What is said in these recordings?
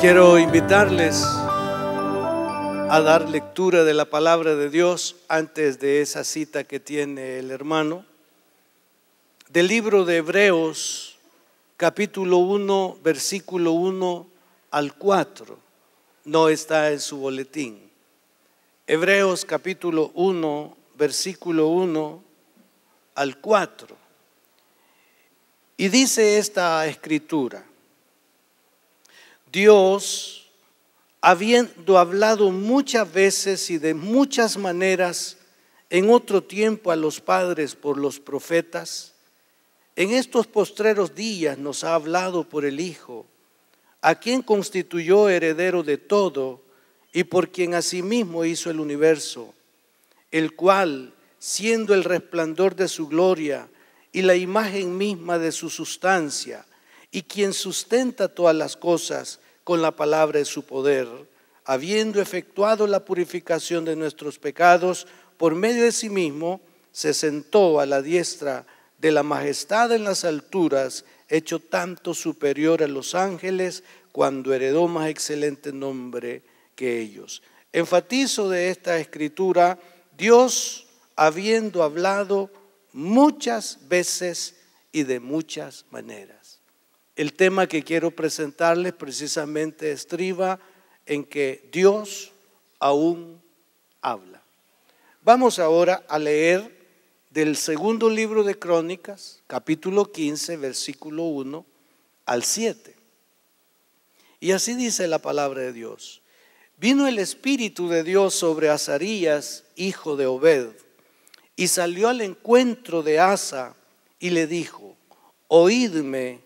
Quiero invitarles a dar lectura de la palabra de Dios antes de esa cita que tiene el hermano, del libro de Hebreos, capítulo 1, versículo 1 al 4. No está en su boletín. Hebreos capítulo 1, versículo 1 al 4. Y dice esta escritura, Dios, habiendo hablado muchas veces y de muchas maneras en otro tiempo a los padres por los profetas, en estos postreros días nos ha hablado por el Hijo, a quien constituyó heredero de todo y por quien asimismo hizo el universo, el cual, siendo el resplandor de su gloria y la imagen misma de su sustancia, y quien sustenta todas las cosas con la palabra de su poder, habiendo efectuado la purificación de nuestros pecados por medio de sí mismo, se sentó a la diestra de la majestad en las alturas, hecho tanto superior a los ángeles, cuando heredó más excelente nombre que ellos. Enfatizo de esta escritura, Dios habiendo hablado muchas veces y de muchas maneras. El tema que quiero presentarles precisamente estriba en que Dios aún habla. Vamos ahora a leer del segundo libro de Crónicas, capítulo 15, versículo 1 al 7. Y así dice la palabra de Dios. Vino el Espíritu de Dios sobre Azarías, hijo de Obed, y salió al encuentro de Asa y le dijo, oídme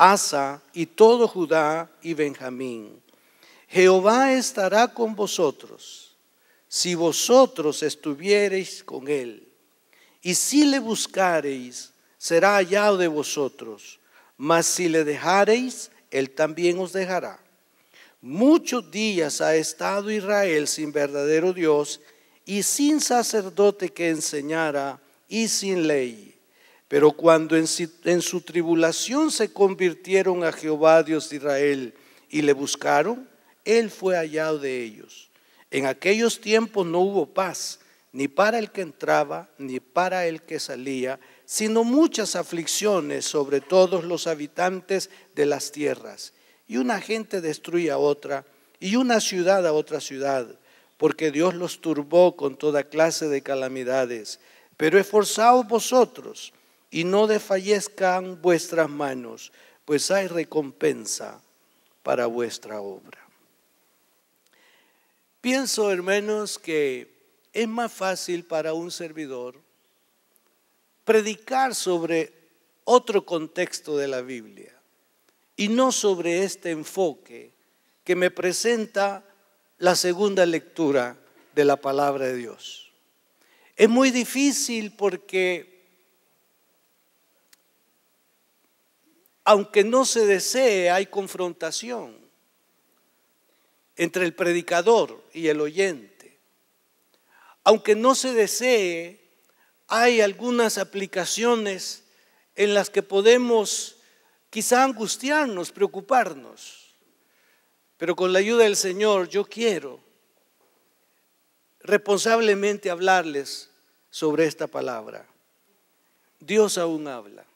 Asa y todo Judá y Benjamín. Jehová estará con vosotros, si vosotros estuviereis con él. Y si le buscareis, será hallado de vosotros. Mas si le dejareis, él también os dejará. Muchos días ha estado Israel sin verdadero Dios y sin sacerdote que enseñara y sin ley pero cuando en, su tribulación se convirtieron a Jehová Dios de Israel y le buscaron, él fue hallado de ellos. En aquellos tiempos no hubo paz, ni para el que entraba, ni para el que salía, sino muchas aflicciones sobre todos los habitantes de las tierras. Y una gente destruye a otra, y una ciudad a otra ciudad, porque Dios los turbó con toda clase de calamidades. Pero esforzaos vosotros y no desfallezcan vuestras manos, pues hay recompensa para vuestra obra. Pienso, hermanos, que es más fácil para un servidor predicar sobre otro contexto de la Biblia y no sobre este enfoque que me presenta la segunda lectura de la palabra de Dios. Es muy difícil porque aunque no se desee, hay confrontación entre el predicador y el oyente. Aunque no se desee, hay algunas aplicaciones en las que podemos quizá angustiarnos, preocuparnos. Pero con la ayuda del Señor yo quiero responsablemente hablarles sobre esta palabra. Dios aún habla.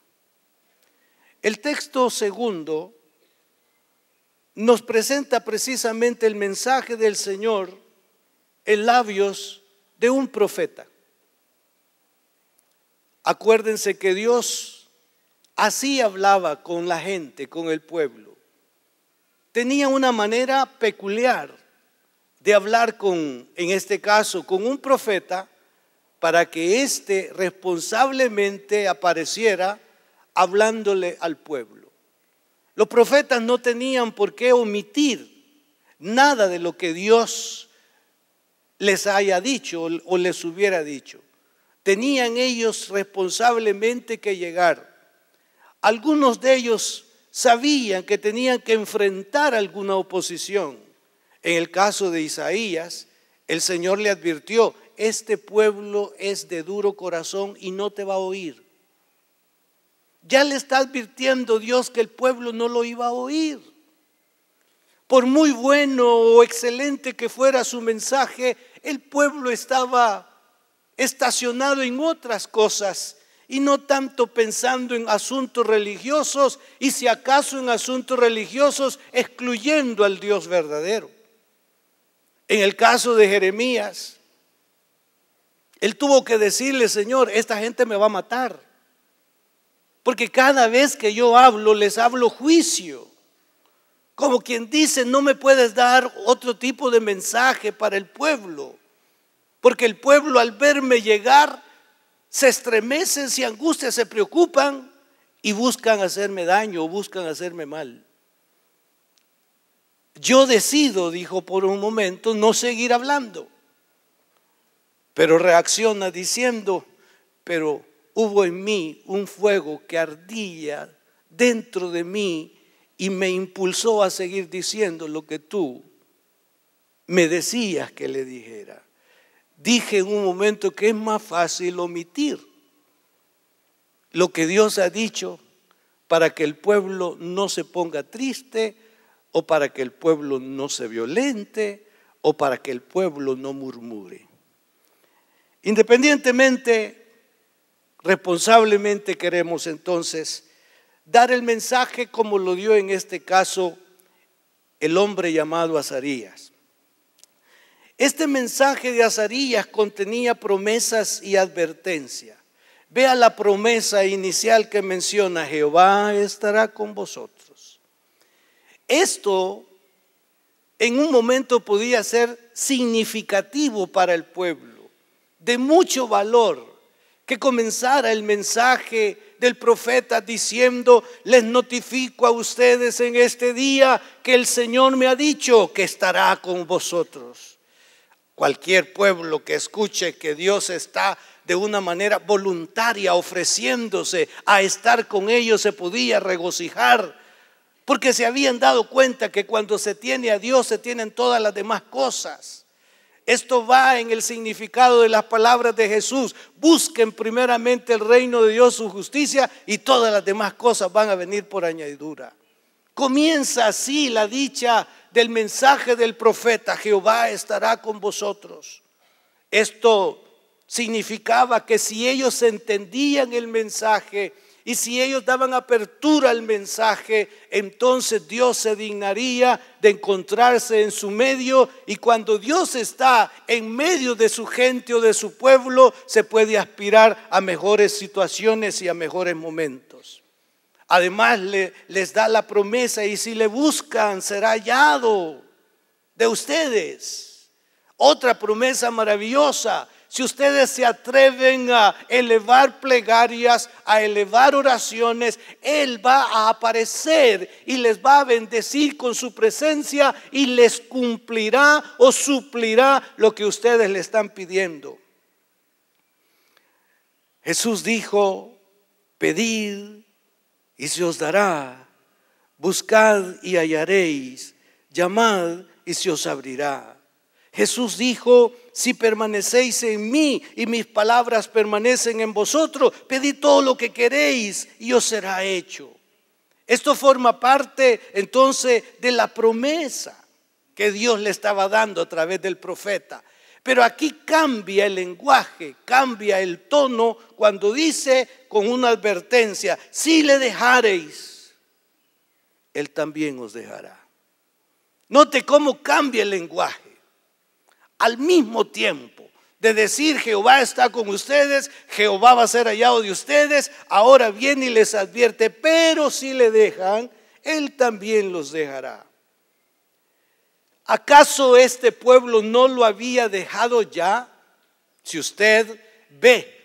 El texto segundo nos presenta precisamente el mensaje del Señor en labios de un profeta. Acuérdense que Dios así hablaba con la gente, con el pueblo. Tenía una manera peculiar de hablar con, en este caso, con un profeta para que éste responsablemente apareciera hablándole al pueblo. Los profetas no tenían por qué omitir nada de lo que Dios les haya dicho o les hubiera dicho. Tenían ellos responsablemente que llegar. Algunos de ellos sabían que tenían que enfrentar alguna oposición. En el caso de Isaías, el Señor le advirtió, este pueblo es de duro corazón y no te va a oír. Ya le está advirtiendo Dios que el pueblo no lo iba a oír. Por muy bueno o excelente que fuera su mensaje, el pueblo estaba estacionado en otras cosas y no tanto pensando en asuntos religiosos y si acaso en asuntos religiosos excluyendo al Dios verdadero. En el caso de Jeremías, él tuvo que decirle, Señor, esta gente me va a matar. Porque cada vez que yo hablo, les hablo juicio. Como quien dice, no me puedes dar otro tipo de mensaje para el pueblo. Porque el pueblo al verme llegar, se estremecen, se angustia, se preocupan y buscan hacerme daño o buscan hacerme mal. Yo decido, dijo por un momento, no seguir hablando. Pero reacciona diciendo, pero hubo en mí un fuego que ardía dentro de mí y me impulsó a seguir diciendo lo que tú me decías que le dijera. Dije en un momento que es más fácil omitir lo que Dios ha dicho para que el pueblo no se ponga triste o para que el pueblo no se violente o para que el pueblo no murmure. Independientemente Responsablemente queremos entonces dar el mensaje como lo dio en este caso el hombre llamado Azarías. Este mensaje de Azarías contenía promesas y advertencia. Vea la promesa inicial que menciona, Jehová estará con vosotros. Esto en un momento podía ser significativo para el pueblo, de mucho valor que comenzara el mensaje del profeta diciendo, les notifico a ustedes en este día que el Señor me ha dicho que estará con vosotros. Cualquier pueblo que escuche que Dios está de una manera voluntaria ofreciéndose a estar con ellos se podía regocijar, porque se habían dado cuenta que cuando se tiene a Dios se tienen todas las demás cosas. Esto va en el significado de las palabras de Jesús. Busquen primeramente el reino de Dios, su justicia, y todas las demás cosas van a venir por añadidura. Comienza así la dicha del mensaje del profeta, Jehová estará con vosotros. Esto significaba que si ellos entendían el mensaje, y si ellos daban apertura al mensaje, entonces Dios se dignaría de encontrarse en su medio. Y cuando Dios está en medio de su gente o de su pueblo, se puede aspirar a mejores situaciones y a mejores momentos. Además les da la promesa y si le buscan será hallado de ustedes. Otra promesa maravillosa si ustedes se atreven a elevar plegarias, a elevar oraciones, Él va a aparecer y les va a bendecir con su presencia y les cumplirá o suplirá lo que ustedes le están pidiendo. Jesús dijo, pedid y se os dará, buscad y hallaréis, llamad y se os abrirá. Jesús dijo, si permanecéis en mí y mis palabras permanecen en vosotros, pedid todo lo que queréis y os será hecho. Esto forma parte entonces de la promesa que Dios le estaba dando a través del profeta. Pero aquí cambia el lenguaje, cambia el tono cuando dice con una advertencia, si le dejareis, Él también os dejará. Note cómo cambia el lenguaje al mismo tiempo. De decir Jehová está con ustedes, Jehová va a ser hallado de ustedes, ahora viene y les advierte, pero si le dejan, Él también los dejará. ¿Acaso este pueblo no lo había dejado ya? Si usted ve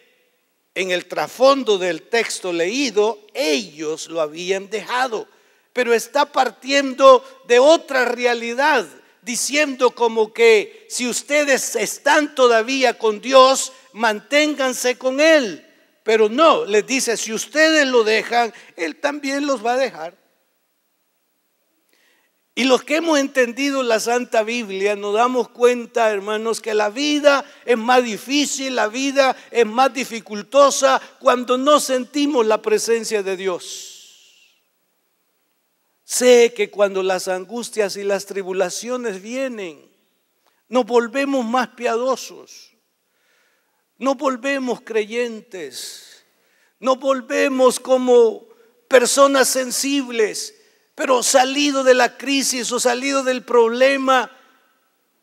en el trasfondo del texto leído, ellos lo habían dejado, pero está partiendo de otra realidad diciendo como que si ustedes están todavía con Dios, manténganse con Él. Pero no, les dice, si ustedes lo dejan, Él también los va a dejar. Y los que hemos entendido la Santa Biblia nos damos cuenta, hermanos, que la vida es más difícil, la vida es más dificultosa cuando no sentimos la presencia de Dios. Sé que cuando las angustias y las tribulaciones vienen, nos volvemos más piadosos, no volvemos creyentes, no volvemos como personas sensibles, pero salido de la crisis o salido del problema,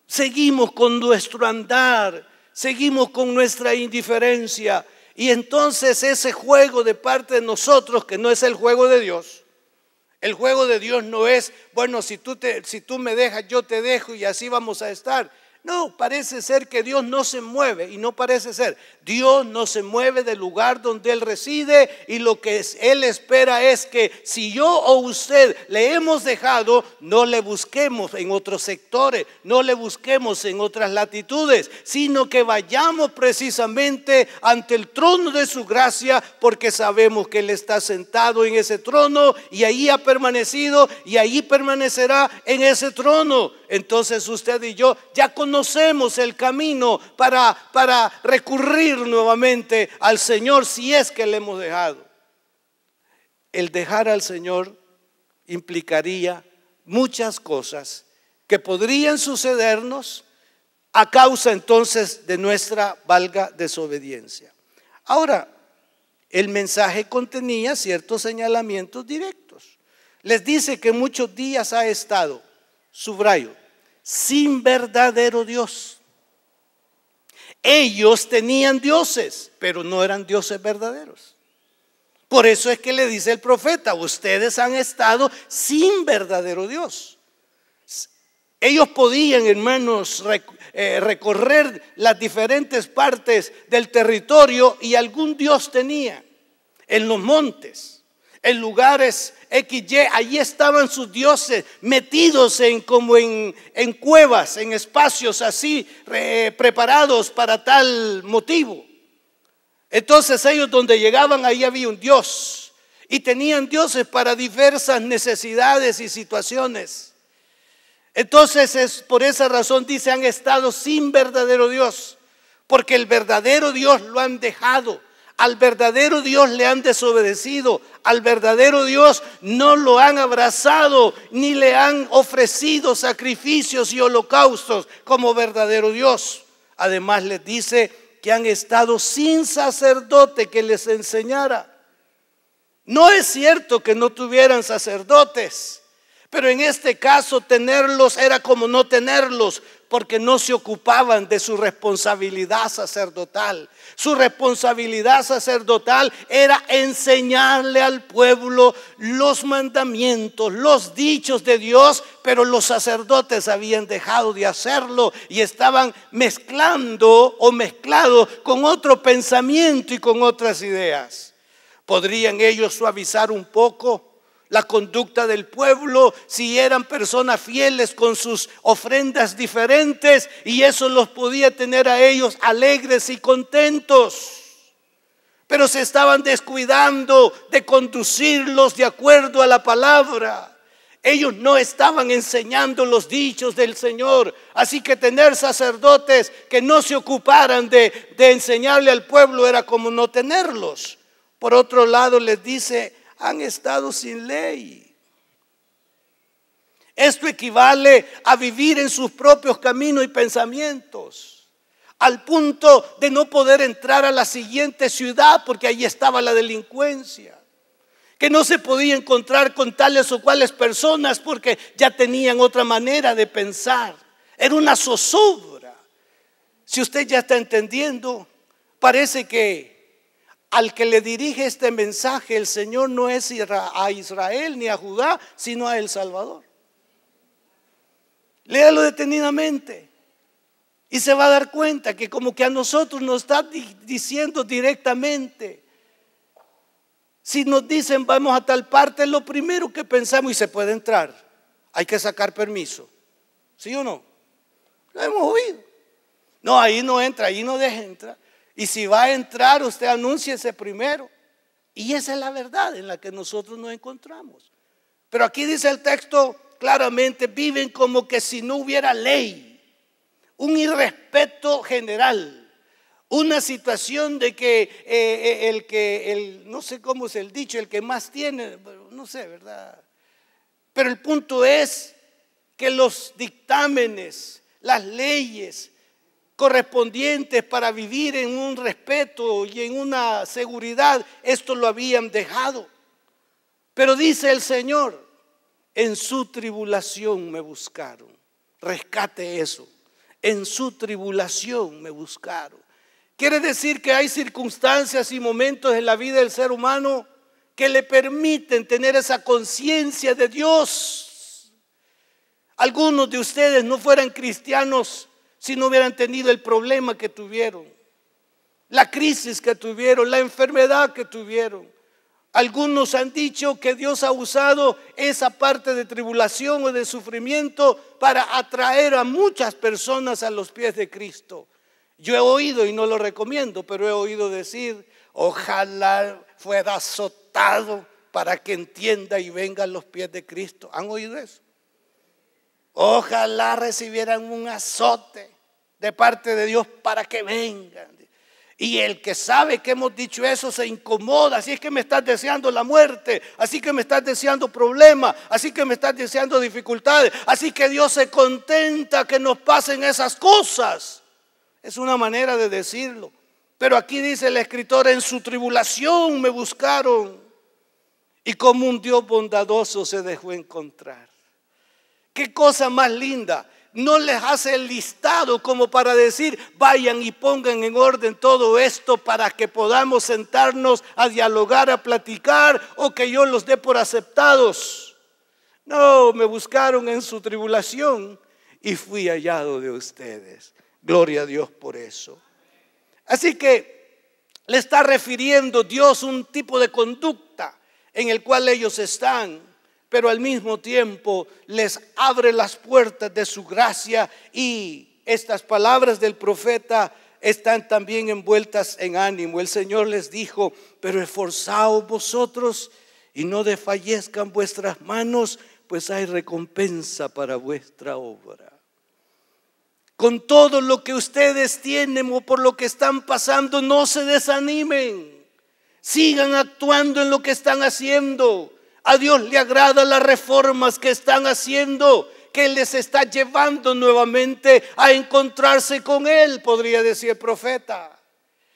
seguimos con nuestro andar, seguimos con nuestra indiferencia. Y entonces ese juego de parte de nosotros, que no es el juego de Dios, el juego de Dios no es, bueno, si tú, te, si tú me dejas, yo te dejo y así vamos a estar. No, parece ser que Dios no se mueve y no parece ser. Dios no se mueve del lugar donde Él reside y lo que Él espera es que si yo o usted le hemos dejado, no le busquemos en otros sectores, no le busquemos en otras latitudes, sino que vayamos precisamente ante el trono de su gracia porque sabemos que Él está sentado en ese trono y ahí ha permanecido y ahí permanecerá en ese trono entonces usted y yo ya conocemos el camino para, para recurrir nuevamente al Señor si es que le hemos dejado. El dejar al Señor implicaría muchas cosas que podrían sucedernos a causa entonces de nuestra valga desobediencia. Ahora, el mensaje contenía ciertos señalamientos directos. Les dice que muchos días ha estado subrayo, sin verdadero Dios. Ellos tenían dioses, pero no eran dioses verdaderos. Por eso es que le dice el profeta, ustedes han estado sin verdadero Dios. Ellos podían, hermanos, eh, recorrer las diferentes partes del territorio y algún Dios tenía en los montes en lugares XY, allí estaban sus dioses metidos en como en, en cuevas, en espacios así preparados para tal motivo. Entonces ellos donde llegaban, ahí había un dios y tenían dioses para diversas necesidades y situaciones. Entonces es por esa razón dice han estado sin verdadero Dios, porque el verdadero Dios lo han dejado. Al verdadero Dios le han desobedecido, al verdadero Dios no lo han abrazado, ni le han ofrecido sacrificios y holocaustos como verdadero Dios. Además les dice que han estado sin sacerdote que les enseñara. No es cierto que no tuvieran sacerdotes, pero en este caso tenerlos era como no tenerlos porque no se ocupaban de su responsabilidad sacerdotal. Su responsabilidad sacerdotal era enseñarle al pueblo los mandamientos, los dichos de Dios, pero los sacerdotes habían dejado de hacerlo y estaban mezclando o mezclado con otro pensamiento y con otras ideas. ¿Podrían ellos suavizar un poco? la conducta del pueblo, si eran personas fieles con sus ofrendas diferentes y eso los podía tener a ellos alegres y contentos. Pero se estaban descuidando de conducirlos de acuerdo a la palabra. Ellos no estaban enseñando los dichos del Señor. Así que tener sacerdotes que no se ocuparan de, enseñarle al pueblo era como no tenerlos. Por otro lado, les dice, han estado sin ley. Esto equivale a vivir en sus propios caminos y pensamientos, al punto de no poder entrar a la siguiente ciudad porque allí estaba la delincuencia, que no se podía encontrar con tales o cuales personas porque ya tenían otra manera de pensar. Era una zozobra. Si usted ya está entendiendo, parece que al que le dirige este mensaje el Señor no es a Israel ni a Judá, sino a El Salvador. Léalo detenidamente y se va a dar cuenta que como que a nosotros nos está diciendo directamente. Si nos dicen vamos a tal parte, lo primero que pensamos y se puede entrar. Hay que sacar permiso. ¿Sí o no? Lo hemos oído. No, ahí no entra, ahí no deja entrar. Y si va a entrar, usted anúnciese primero. Y esa es la verdad en la que nosotros nos encontramos. Pero aquí dice el texto claramente, viven como que si no hubiera ley, un irrespeto general, una situación de que eh, eh, el que, el, no sé cómo es el dicho, el que más tiene, no sé, ¿verdad? Pero el punto es que los dictámenes, las leyes, correspondientes para vivir en un respeto y en una seguridad, esto lo habían dejado. Pero dice el Señor, en su tribulación me buscaron. Rescate eso. En su tribulación me buscaron. Quiere decir que hay circunstancias y momentos en la vida del ser humano que le permiten tener esa conciencia de Dios. Algunos de ustedes no fueran cristianos si no hubieran tenido el problema que tuvieron, la crisis que tuvieron, la enfermedad que tuvieron. Algunos han dicho que Dios ha usado esa parte de tribulación o de sufrimiento para atraer a muchas personas a los pies de Cristo. Yo he oído, y no lo recomiendo, pero he oído decir, ojalá fuera azotado para que entienda y venga a los pies de Cristo. ¿Han oído eso? Ojalá recibieran un azote de parte de Dios para que vengan. Y el que sabe que hemos dicho eso se incomoda. Así es que me estás deseando la muerte. Así que me estás deseando problemas. Así que me estás deseando dificultades. Así que Dios se contenta que nos pasen esas cosas. Es una manera de decirlo. Pero aquí dice el escritor, en su tribulación me buscaron. Y como un Dios bondadoso se dejó encontrar. Qué cosa más linda no les hace el listado como para decir, vayan y pongan en orden todo esto para que podamos sentarnos a dialogar, a platicar o que yo los dé por aceptados. No, me buscaron en su tribulación y fui hallado de ustedes. Gloria a Dios por eso. Así que le está refiriendo Dios un tipo de conducta en el cual ellos están pero al mismo tiempo les abre las puertas de su gracia y estas palabras del profeta están también envueltas en ánimo. El Señor les dijo, pero esforzaos vosotros y no desfallezcan vuestras manos, pues hay recompensa para vuestra obra. Con todo lo que ustedes tienen o por lo que están pasando, no se desanimen. Sigan actuando en lo que están haciendo. A Dios le agrada las reformas que están haciendo, que les está llevando nuevamente a encontrarse con Él, podría decir el profeta.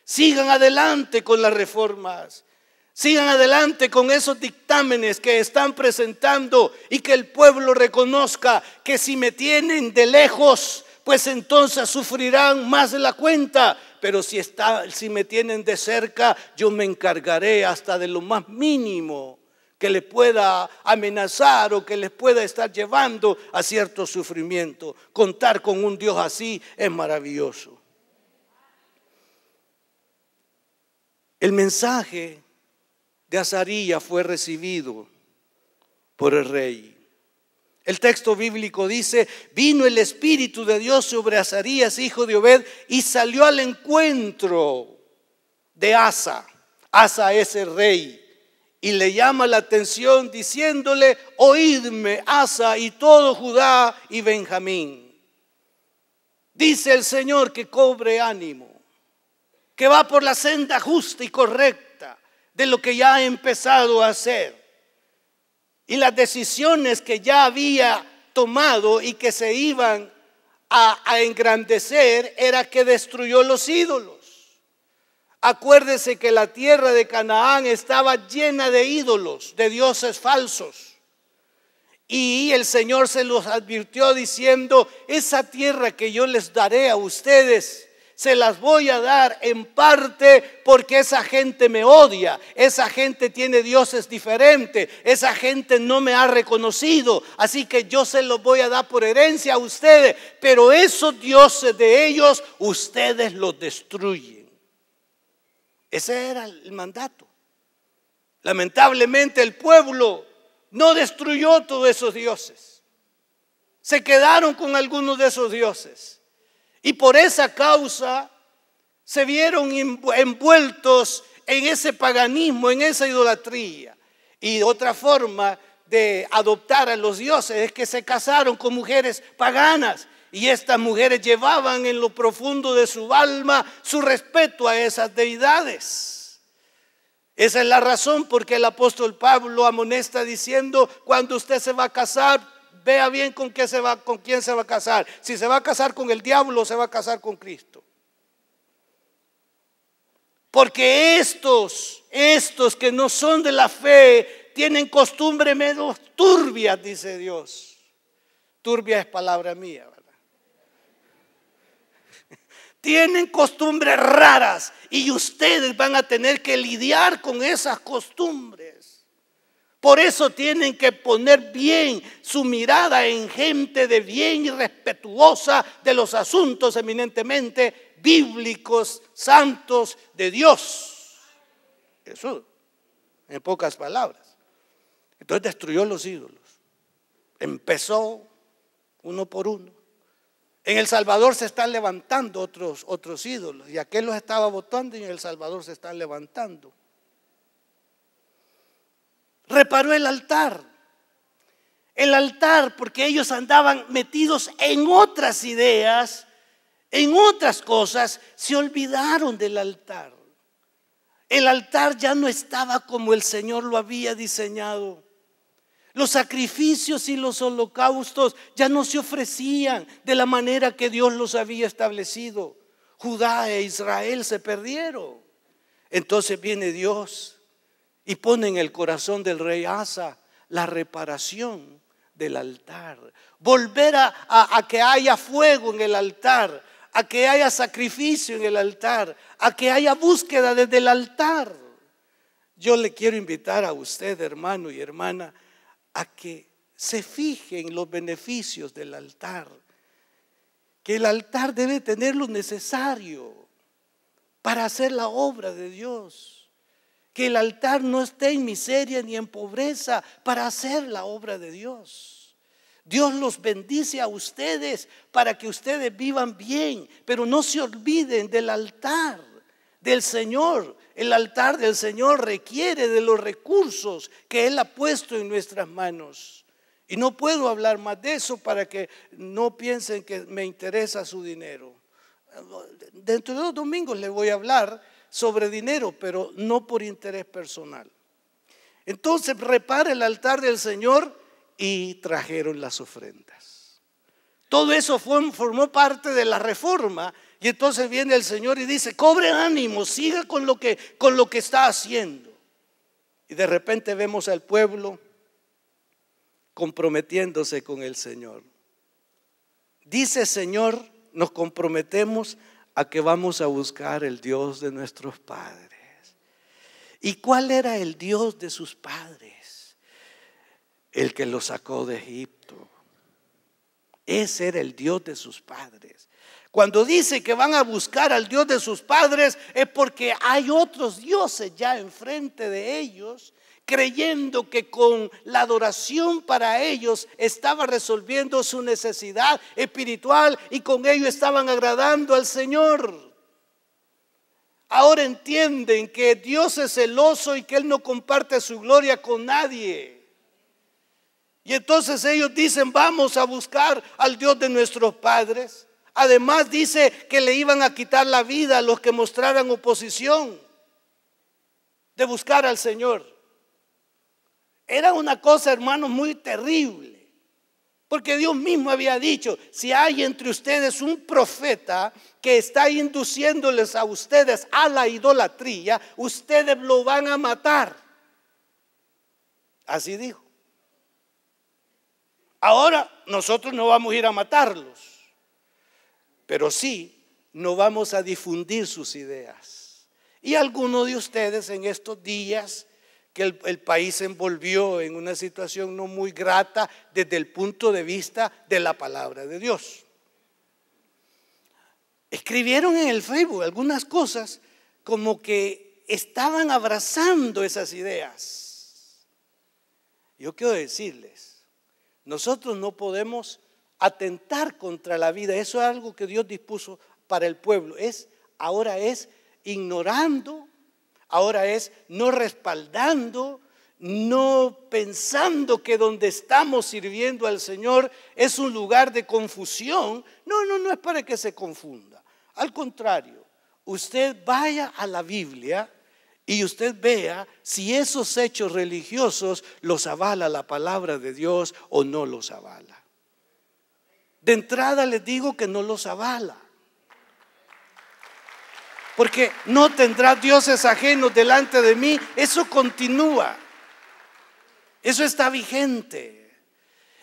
Sigan adelante con las reformas. Sigan adelante con esos dictámenes que están presentando y que el pueblo reconozca que si me tienen de lejos, pues entonces sufrirán más de la cuenta. Pero si, si me tienen de cerca, yo me encargaré hasta de lo más mínimo que les pueda amenazar o que les pueda estar llevando a cierto sufrimiento. Contar con un Dios así es maravilloso. El mensaje de Azarías fue recibido por el rey. El texto bíblico dice, vino el Espíritu de Dios sobre Azarías, hijo de Obed, y salió al encuentro de Asa. Asa es el rey y le llama la atención diciéndole, oídme, Asa y todo Judá y Benjamín. Dice el Señor que cobre ánimo, que va por la senda justa y correcta de lo que ya ha empezado a hacer y las decisiones que ya había tomado y que se iban a, engrandecer era que destruyó los ídolos Acuérdese que la tierra de Canaán estaba llena de ídolos, de dioses falsos. Y el Señor se los advirtió diciendo, esa tierra que yo les daré a ustedes, se las voy a dar en parte porque esa gente me odia, esa gente tiene dioses diferentes, esa gente no me ha reconocido, así que yo se los voy a dar por herencia a ustedes, pero esos dioses de ellos, ustedes los destruyen. Ese era el mandato. Lamentablemente el pueblo no destruyó todos esos dioses. Se quedaron con algunos de esos dioses. Y por esa causa se vieron envueltos en ese paganismo, en esa idolatría. Y otra forma de adoptar a los dioses es que se casaron con mujeres paganas y estas mujeres llevaban en lo profundo de su alma su respeto a esas deidades. Esa es la razón por qué el apóstol Pablo amonesta diciendo, cuando usted se va a casar, vea bien con, qué se va, con quién se va a casar. Si se va a casar con el diablo, se va a casar con Cristo. Porque estos, estos que no son de la fe, tienen costumbre menos turbia, dice Dios. Turbia es palabra mía tienen costumbres raras y ustedes van a tener que lidiar con esas costumbres. Por eso tienen que poner bien su mirada en gente de bien y respetuosa de los asuntos eminentemente bíblicos, santos de Dios. Eso, en pocas palabras. Entonces destruyó los ídolos. Empezó uno por uno en El Salvador se están levantando otros, otros ídolos. Y aquel los estaba votando y en El Salvador se están levantando. Reparó el altar. El altar, porque ellos andaban metidos en otras ideas, en otras cosas, se olvidaron del altar. El altar ya no estaba como el Señor lo había diseñado. Los sacrificios y los holocaustos ya no se ofrecían de la manera que Dios los había establecido. Judá e Israel se perdieron. Entonces viene Dios y pone en el corazón del rey Asa la reparación del altar. Volver a, que haya fuego en el altar, a que haya sacrificio en el altar, a que haya búsqueda desde el altar. Yo le quiero invitar a usted, hermano y hermana, a que se fijen los beneficios del altar, que el altar debe tener lo necesario para hacer la obra de Dios, que el altar no esté en miseria ni en pobreza para hacer la obra de Dios. Dios los bendice a ustedes para que ustedes vivan bien, pero no se olviden del altar, del Señor, el altar del Señor requiere de los recursos que Él ha puesto en nuestras manos. Y no puedo hablar más de eso para que no piensen que me interesa su dinero. Dentro de dos domingos les voy a hablar sobre dinero, pero no por interés personal. Entonces repara el altar del Señor y trajeron las ofrendas. Todo eso formó parte de la reforma y entonces viene el Señor y dice, cobre ánimo, siga con lo que, con lo que está haciendo. Y de repente vemos al pueblo comprometiéndose con el Señor. Dice Señor, nos comprometemos a que vamos a buscar el Dios de nuestros padres. ¿Y cuál era el Dios de sus padres? El que los sacó de Egipto. Ese era el Dios de sus padres. Cuando dice que van a buscar al Dios de sus padres es porque hay otros dioses ya enfrente de ellos, creyendo que con la adoración para ellos estaba resolviendo su necesidad espiritual y con ello estaban agradando al Señor. Ahora entienden que Dios es celoso y que Él no comparte su gloria con nadie. Y entonces ellos dicen, vamos a buscar al Dios de nuestros padres. Además dice que le iban a quitar la vida a los que mostraran oposición de buscar al Señor. Era una cosa, hermanos, muy terrible. Porque Dios mismo había dicho, si hay entre ustedes un profeta que está induciéndoles a ustedes a la idolatría, ustedes lo van a matar. Así dijo. Ahora nosotros no vamos a ir a matarlos pero sí no vamos a difundir sus ideas. Y alguno de ustedes en estos días que el, el, país se envolvió en una situación no muy grata desde el punto de vista de la palabra de Dios. Escribieron en el Facebook algunas cosas como que estaban abrazando esas ideas. Yo quiero decirles, nosotros no podemos atentar contra la vida. Eso es algo que Dios dispuso para el pueblo. Es ahora es ignorando, ahora es no respaldando, no pensando que donde estamos sirviendo al Señor es un lugar de confusión. No, no, no es para que se confunda. Al contrario, usted vaya a la Biblia y usted vea si esos hechos religiosos los avala la palabra de Dios o no los avala de entrada les digo que no los avala. Porque no tendrá dioses ajenos delante de mí. Eso continúa. Eso está vigente.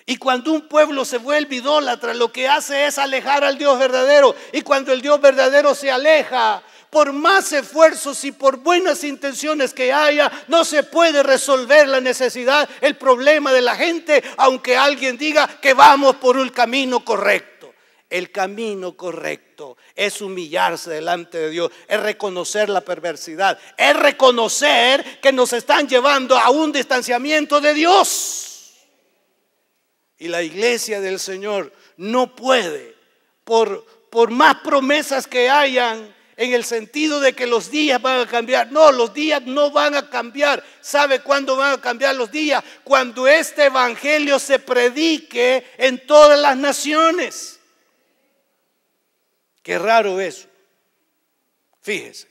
Y cuando un pueblo se vuelve idólatra, lo que hace es alejar al Dios verdadero. Y cuando el Dios verdadero se aleja, por más esfuerzos y por buenas intenciones que haya, no se puede resolver la necesidad, el problema de la gente, aunque alguien diga que vamos por un camino correcto. El camino correcto es humillarse delante de Dios, es reconocer la perversidad, es reconocer que nos están llevando a un distanciamiento de Dios. Y la iglesia del Señor no puede, por, por más promesas que hayan, en el sentido de que los días van a cambiar. No, los días no van a cambiar. ¿Sabe cuándo van a cambiar los días? Cuando este Evangelio se predique en todas las naciones. Qué raro eso. Fíjese,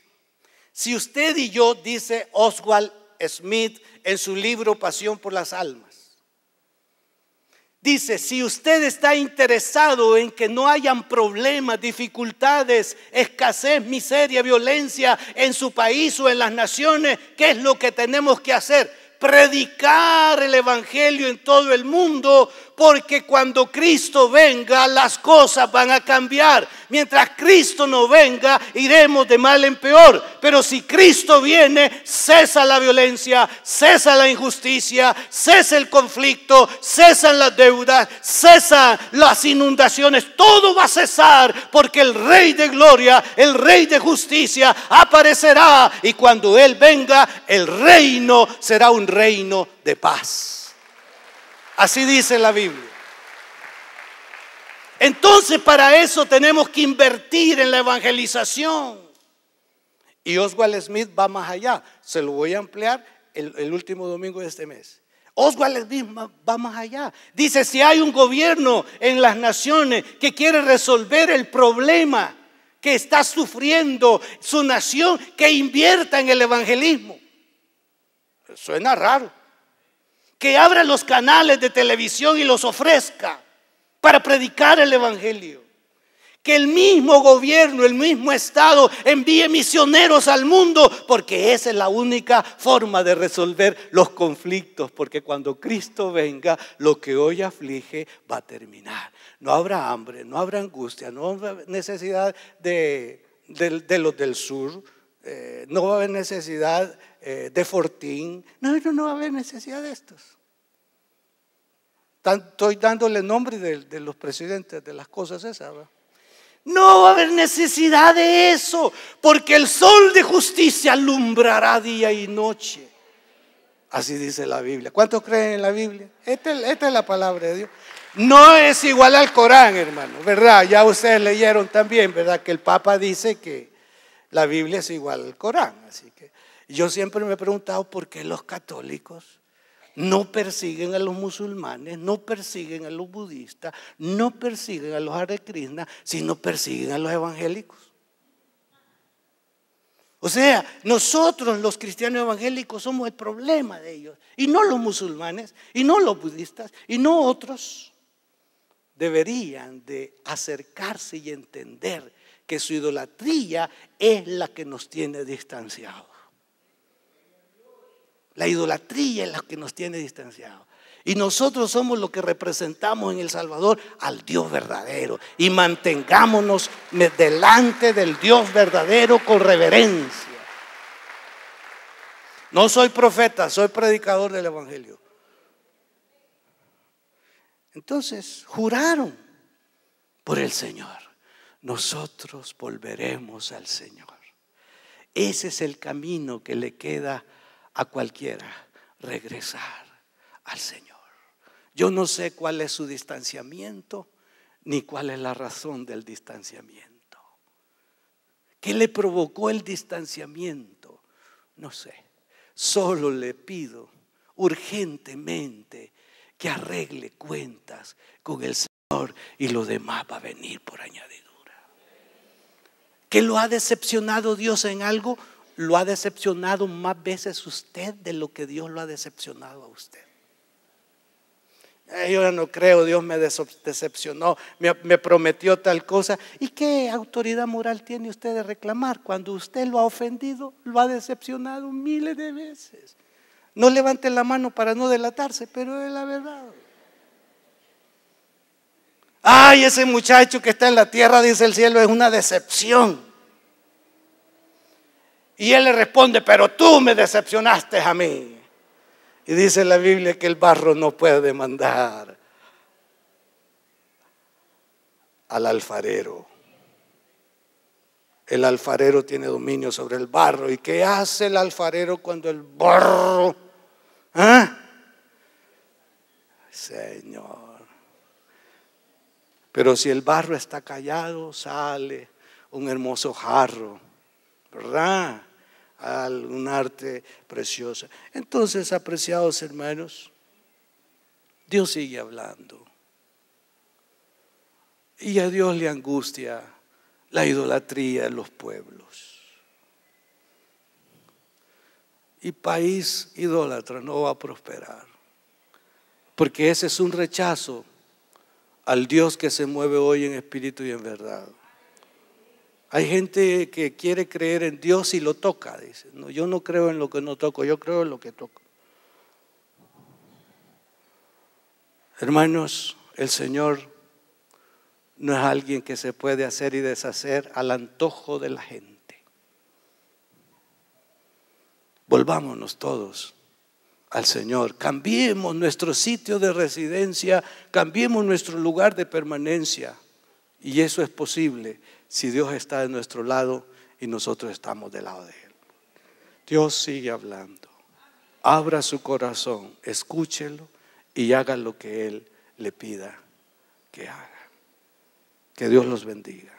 si usted y yo, dice Oswald Smith en su libro Pasión por las Almas, Dice, si usted está interesado en que no hayan problemas, dificultades, escasez, miseria, violencia en su país o en las naciones, ¿qué es lo que tenemos que hacer? Predicar el Evangelio en todo el mundo porque cuando Cristo venga las cosas van a cambiar. Mientras Cristo no venga, iremos de mal en peor. Pero si Cristo viene, cesa la violencia, cesa la injusticia, cesa el conflicto, cesan las deudas, cesan las inundaciones. Todo va a cesar porque el Rey de Gloria, el Rey de Justicia aparecerá. Y cuando Él venga, el reino será un reino de paz. Así dice la Biblia. Entonces para eso tenemos que invertir en la evangelización. Y Oswald Smith va más allá. Se lo voy a ampliar el, el último domingo de este mes. Oswald Smith va más allá. Dice, si hay un gobierno en las naciones que quiere resolver el problema que está sufriendo su nación, que invierta en el evangelismo. Suena raro que abra los canales de televisión y los ofrezca para predicar el Evangelio. Que el mismo gobierno, el mismo Estado envíe misioneros al mundo, porque esa es la única forma de resolver los conflictos, porque cuando Cristo venga, lo que hoy aflige va a terminar. No habrá hambre, no habrá angustia, no habrá necesidad de, de, los del sur, eh, no va a haber necesidad eh, de Fortín. No, no, no va a haber necesidad de estos. Estoy dándole nombre de, los presidentes de las cosas esas. No va a haber necesidad de eso, porque el sol de justicia alumbrará día y noche. Así dice la Biblia. ¿Cuántos creen en la Biblia? esta es la palabra de Dios. No es igual al Corán, hermano, ¿verdad? Ya ustedes leyeron también, ¿verdad? Que el Papa dice que la Biblia es igual al Corán. Así que yo siempre me he preguntado por qué los católicos no persiguen a los musulmanes, no persiguen a los budistas, no persiguen a los Hare sino persiguen a los evangélicos. O sea, nosotros los cristianos evangélicos somos el problema de ellos, y no los musulmanes, y no los budistas, y no otros. Deberían de acercarse y entender que su idolatría es la que nos tiene distanciados. La idolatría es la que nos tiene distanciados. Y nosotros somos los que representamos en El Salvador al Dios verdadero. Y mantengámonos delante del Dios verdadero con reverencia. No soy profeta, soy predicador del Evangelio. Entonces, juraron por el Señor. Nosotros volveremos al Señor. Ese es el camino que le queda a a cualquiera regresar al Señor. Yo no sé cuál es su distanciamiento ni cuál es la razón del distanciamiento. ¿Qué le provocó el distanciamiento? No sé. Solo le pido urgentemente que arregle cuentas con el Señor y lo demás va a venir por añadidura. ¿Qué lo ha decepcionado Dios en algo? lo ha decepcionado más veces usted de lo que Dios lo ha decepcionado a usted. Eh, yo ya no creo, Dios me decepcionó, me, me prometió tal cosa. ¿Y qué autoridad moral tiene usted de reclamar cuando usted lo ha ofendido, lo ha decepcionado miles de veces? No levante la mano para no delatarse, pero es la verdad. Ay, ese muchacho que está en la tierra, dice el cielo, es una decepción. Y él le responde, pero tú me decepcionaste a mí. Y dice la Biblia que el barro no puede mandar al alfarero. El alfarero tiene dominio sobre el barro. ¿Y qué hace el alfarero cuando el barro... ¿eh? Señor. Pero si el barro está callado, sale un hermoso jarro, ¿verdad? Un arte preciosa. Entonces, apreciados hermanos, Dios sigue hablando. Y a Dios le angustia la idolatría en los pueblos. Y país idólatra no va a prosperar. Porque ese es un rechazo al Dios que se mueve hoy en espíritu y en verdad. Hay gente que quiere creer en Dios y lo toca. Dice, no, yo no creo en lo que no toco, yo creo en lo que toco. Hermanos, el Señor no es alguien que se puede hacer y deshacer al antojo de la gente. Volvámonos todos al Señor, cambiemos nuestro sitio de residencia, cambiemos nuestro lugar de permanencia. Y eso es posible si Dios está de nuestro lado y nosotros estamos del lado de Él. Dios sigue hablando. Abra su corazón, escúchelo y haga lo que Él le pida que haga. Que Dios los bendiga.